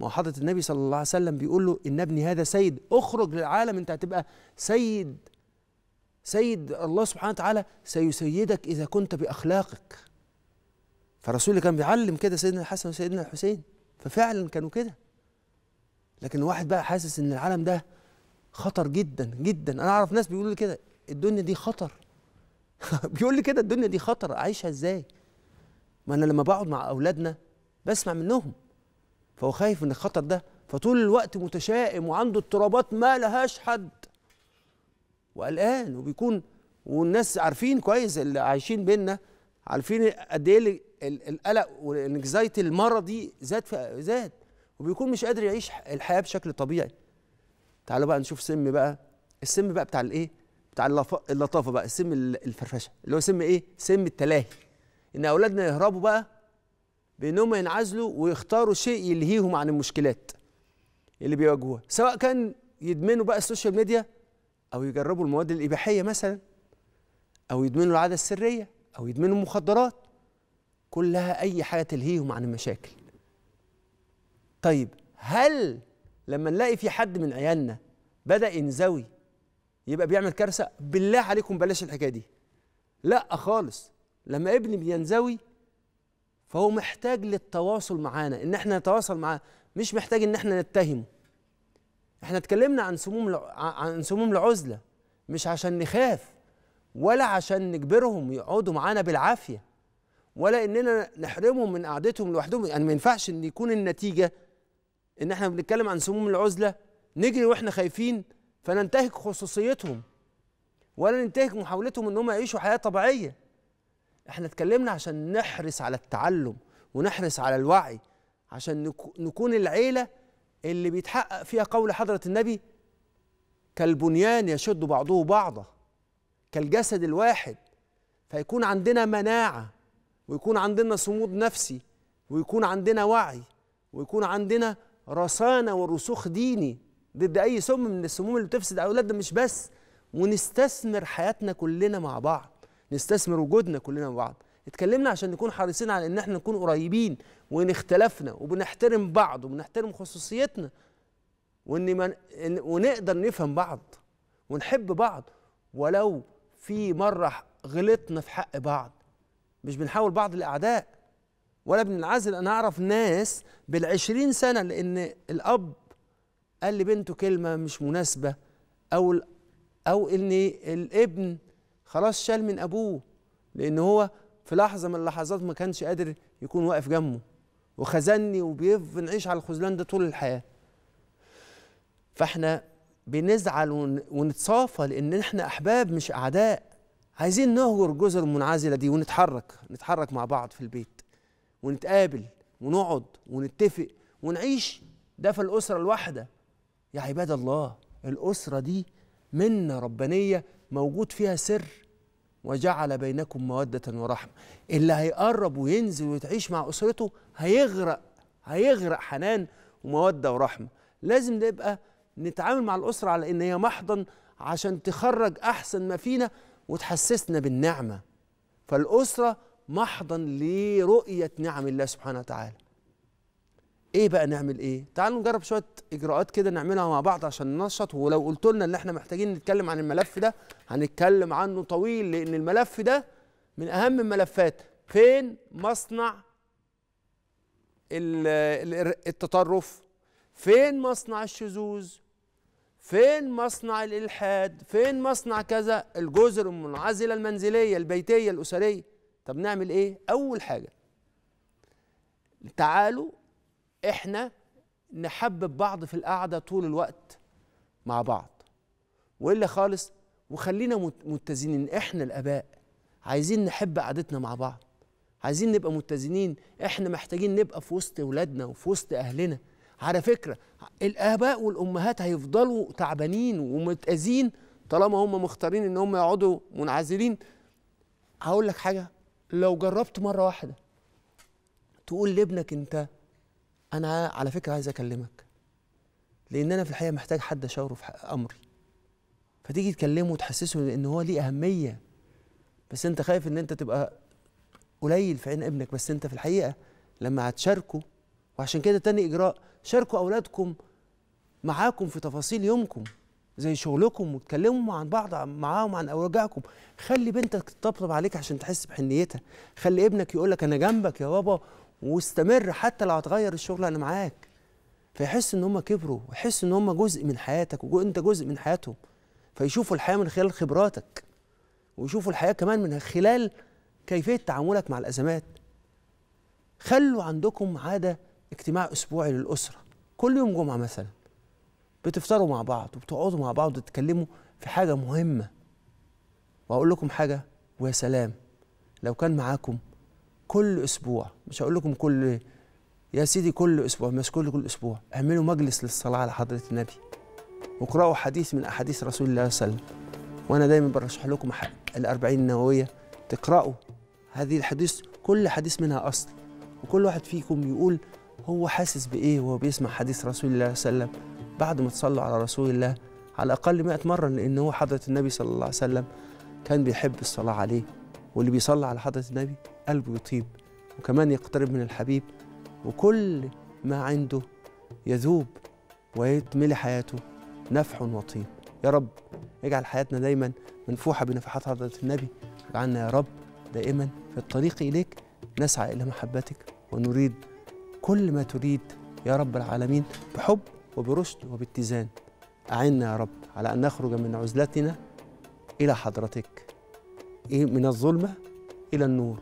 ما النبي صلى الله عليه وسلم بيقول له إن ابني هذا سيد اخرج للعالم أنت هتبقى سيد سيد الله سبحانه وتعالى سيسيدك إذا كنت بأخلاقك فالرسول كان بيعلم كده سيدنا الحسن وسيدنا الحسين ففعلا كانوا كده لكن الواحد بقى حاسس إن العالم ده خطر جدا جدا أنا أعرف ناس بيقولوا لي كده الدنيا دي خطر بيقول لي كده الدنيا دي خطر عايشها إزاي ما أنا لما بقعد مع أولادنا بسمع منهم فهو خايف من الخطر ده فطول الوقت متشائم وعنده اضطرابات ما لهاش حد وقلقان وبيكون والناس عارفين كويس اللي عايشين بينا عارفين قد ايه القلق والانكزايتي المرضي زاد زاد وبيكون مش قادر يعيش الحياه بشكل طبيعي تعالوا بقى نشوف سم بقى السم بقى بتاع الايه بتاع اللطافه بقى السم الفرفشه اللي هو سم ايه سم التلاهي ان اولادنا يهربوا بقى بانهم ينعزلوا ويختاروا شيء يلهيهم عن المشكلات اللي بيواجهوها سواء كان يدمنوا بقى السوشيال ميديا او يجربوا المواد الاباحيه مثلا او يدمنوا العاده السريه او يدمنوا المخدرات كلها اي حاجه تلهيهم عن المشاكل طيب هل لما نلاقي في حد من عيالنا بدا ينزوي يبقى بيعمل كارثه بالله عليكم بلاش الحكايه دي لا خالص لما ابني بينزوي فهو محتاج للتواصل معانا ان احنا نتواصل معاه مش محتاج ان احنا نتهمه احنا اتكلمنا عن سموم عن سموم العزله مش عشان نخاف ولا عشان نجبرهم يقعدوا معانا بالعافيه ولا اننا نحرمهم من قعدتهم لوحدهم يعني ما ينفعش ان يكون النتيجه ان احنا بنتكلم عن سموم العزله نجري واحنا خايفين فننتهك خصوصيتهم ولا ننتهك محاولتهم ان هم يعيشوا حياه طبيعيه احنا اتكلمنا عشان نحرص على التعلم ونحرص على الوعي عشان نكون العيله اللي بيتحقق فيها قول حضره النبي كالبنيان يشد بعضه بعضا كالجسد الواحد فيكون عندنا مناعه ويكون عندنا صمود نفسي ويكون عندنا وعي ويكون عندنا رصانه ورسوخ ديني ضد اي سم من السموم اللي بتفسد اولادنا مش بس ونستثمر حياتنا كلنا مع بعض نستثمر وجودنا كلنا مع بعض اتكلمنا عشان نكون حريصين على ان احنا نكون قريبين وان اختلفنا وبنحترم بعض وبنحترم خصوصيتنا وان من ونقدر نفهم بعض ونحب بعض ولو في مره غلطنا في حق بعض مش بنحاول بعض الاعداء ولا بننعزل انا اعرف ناس بالعشرين سنه لان الاب قال لبنته كلمه مش مناسبه او او ان الابن خلاص شال من ابوه لان هو في لحظه من اللحظات ما كانش قادر يكون واقف جنبه وخزني وبنعيش على الخذلان ده طول الحياه فاحنا بنزعل ونتصافى لان احنا احباب مش اعداء عايزين نهجر الجزر المنعزله دي ونتحرك نتحرك مع بعض في البيت ونتقابل ونقعد ونتفق ونعيش ده في الاسره الواحده يا عباد الله الاسره دي منه ربانيه موجود فيها سر وجعل بينكم مودة ورحمة اللي هيقرب وينزل ويتعيش مع أسرته هيغرق هيغرق حنان ومودة ورحمة لازم نبقى نتعامل مع الأسرة على إن هي محضن عشان تخرج أحسن ما فينا وتحسسنا بالنعمة فالأسرة محضن لرؤية نعم الله سبحانه وتعالى ايه بقى نعمل ايه تعالوا نجرب شويه اجراءات كده نعملها مع بعض عشان ننشط ولو قلت لنا ان احنا محتاجين نتكلم عن الملف ده هنتكلم عنه طويل لان الملف ده من اهم الملفات فين مصنع التطرف فين مصنع الشذوذ فين مصنع الالحاد فين مصنع كذا الجزر المنعزله المنزليه البيتيه الاسريه طب نعمل ايه اول حاجه تعالوا احنا نحبب بعض في القعده طول الوقت مع بعض والا خالص وخلينا متزنين احنا الاباء عايزين نحب قعدتنا مع بعض عايزين نبقى متزنين احنا محتاجين نبقى في وسط اولادنا وفي وسط اهلنا على فكره الاباء والامهات هيفضلوا تعبانين ومتاذين طالما هم مختارين ان هم يقعدوا منعزلين هقول لك حاجه لو جربت مره واحده تقول لابنك انت انا على فكره عايز اكلمك لان انا في الحقيقه محتاج حد اشاوره في امري فتيجي تكلمه وتحسسه ان هو ليه اهميه بس انت خايف ان انت تبقى قليل في عين ابنك بس انت في الحقيقه لما هتشاركه وعشان كده تاني اجراء شاركوا اولادكم معاكم في تفاصيل يومكم زي شغلكم وتكلموا عن بعض معاهم عن اوجاعكم خلي بنتك تطبطب عليك عشان تحس بحنيتها خلي ابنك يقول لك انا جنبك يا بابا واستمر حتى لو هتغير الشغل انا معاك فيحس ان هم كبروا ويحس ان هم جزء من حياتك وانت جزء من حياتهم فيشوفوا الحياه من خلال خبراتك ويشوفوا الحياه كمان من خلال كيفيه تعاملك مع الازمات خلوا عندكم عاده اجتماع اسبوعي للاسره كل يوم جمعه مثلا بتفطروا مع بعض وبتقعدوا مع بعض وتتكلموا في حاجه مهمه واقول لكم حاجه ويا سلام لو كان معاكم كل اسبوع مش هقول لكم كل يا سيدي كل اسبوع مش كل كل اسبوع اعملوا مجلس للصلاه على حضره النبي واقرأوا حديث من احاديث رسول الله صلى الله عليه وسلم وانا دايما برشح لكم الأربعين النوويه تقرأوا هذه الحديث كل حديث منها اصل وكل واحد فيكم يقول هو حاسس بايه وهو بيسمع حديث رسول الله صلى الله عليه وسلم بعد ما تصلوا على رسول الله على الاقل 100 مره لان هو حضره النبي صلى الله عليه وسلم كان بيحب الصلاه عليه واللي بيصلي على حضرة النبي قلبه يطيب وكمان يقترب من الحبيب وكل ما عنده يذوب ويتملي حياته نفح وطيب يا رب اجعل حياتنا دايما منفوحة بنفحات حضرة النبي واجعلنا يا رب دائما في الطريق إليك نسعى إلى محبتك ونريد كل ما تريد يا رب العالمين بحب وبرشد وباتزان أعنا يا رب على أن نخرج من عزلتنا إلى حضرتك إيه من الظلمة إلى النور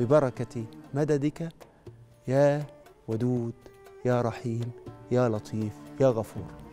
ببركة مددك يا ودود يا رحيم يا لطيف يا غفور